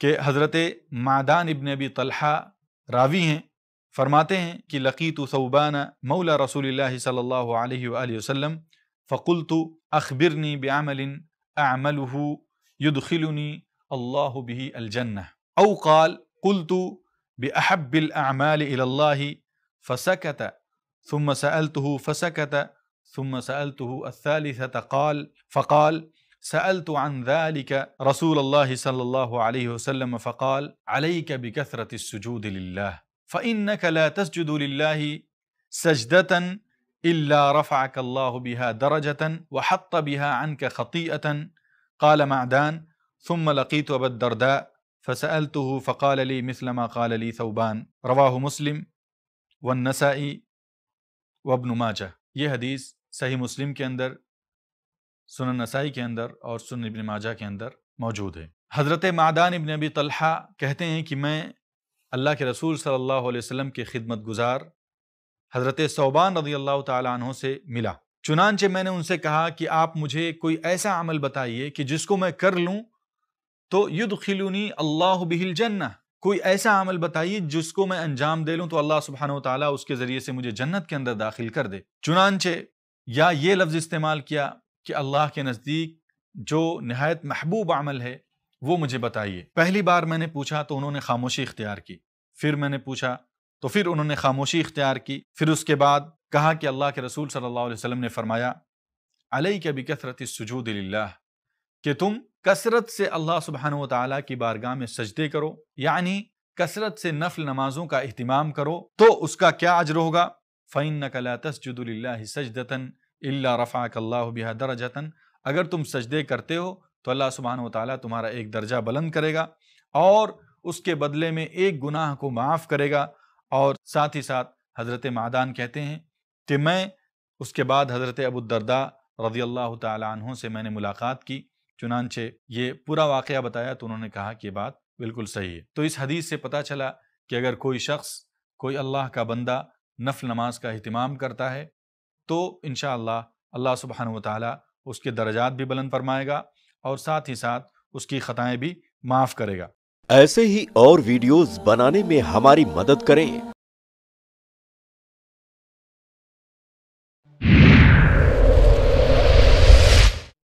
کہ حضرت معدان ابن ابی طلحہ راوی ہیں فرماتے ہیں کہ لقیت ثوبان مولا رسول اللہ صلی اللہ علیہ وآلہ وسلم فقلت اخبرنی بعمل اعمله يدخلني الله به الجنة أو قال قلت بأحب الأعمال إلى الله فسكت ثم سألته فسكت ثم سألته الثالثة قال فقال سألت عن ذلك رسول الله صلى الله عليه وسلم فقال عليك بكثرة السجود لله فإنك لا تسجد لله سجدة إلا رفعك الله بها درجة وحط بها عنك خطيئة قال معدان ثم لقيت أبا الدرداء فسألته فقال لي مثل ما قال لي ثوبان رواه مسلم والنسائي وابن ماجه یہ حدیث صحیح مسلم کے اندر سنن نسائی کے اندر اور سنن ابن ماجہ کے اندر موجود ہے حضرت معدان ابن ابی طلحہ کہتے ہیں کہ میں اللہ کے رسول صلی اللہ علیہ وسلم کے خدمت گزار حضرت صوبان رضی اللہ تعالیٰ عنہ سے ملا چنانچہ میں نے ان سے کہا کہ آپ مجھے کوئی ایسا عمل بتائیے کہ جس کو میں کر لوں تو یدخلونی اللہ اللہ الجنہ کوئی ایسا عمل بتائیے جس کو میں انجام دے لوں تو اللہ سبحانہ و تعالیٰ اس کے ذریعے سے مجھے جنت کے اندر داخل کر دے چنانچہ یا یہ لفظ استعمال کیا کہ اللہ کے نزدیک جو نہایت محبوب عمل ہے وہ مجھے بتائیے پہلی بار میں نے پوچھا تو انہوں نے خاموشی اختیار کی پھر میں نے پوچھا تو پھر انہوں نے خاموشی اختیار کی پھر اس کے بعد کہا کہ اللہ کے رسول صلی اللہ علیہ وسلم نے فرمایا علیہ کے بکثرت سجود للہ کہ تم کثرت سے اللہ سبحانہ و تعالیٰ کی بارگاہ میں سجدے کرو یعنی کثرت سے نفل نمازوں کا اہتمام کرو تو اس کا کیا اجر ہوگا فعین نقلا تسجد اللہ سجدتاً اللہ رفع اللہ بح حدر اگر تم سجدے کرتے ہو تو اللہ سبحانہ و تعالیٰ تمہارا ایک درجہ بلند کرے گا اور اس کے بدلے میں ایک گناہ کو معاف کرے گا اور ساتھ ہی ساتھ حضرت معدان کہتے ہیں کہ میں اس کے بعد حضرت ابو الدردہ رضی اللہ تعالیٰ عنہ سے میں نے ملاقات کی چنانچہ یہ پورا واقعہ بتایا تو انہوں نے کہا کہ یہ بات بالکل صحیح ہے تو اس حدیث سے پتہ چلا کہ اگر کوئی شخص کوئی اللہ کا بندہ نفل نماز کا اہتمام کرتا ہے تو انشاءاللہ اللہ سبحانہ وتعالی و اس کے درجات بھی بلند فرمائے گا اور ساتھ ہی ساتھ اس کی خطائیں بھی معاف کرے گا ایسے ہی اور ویڈیوز بنانے میں ہماری مدد کریں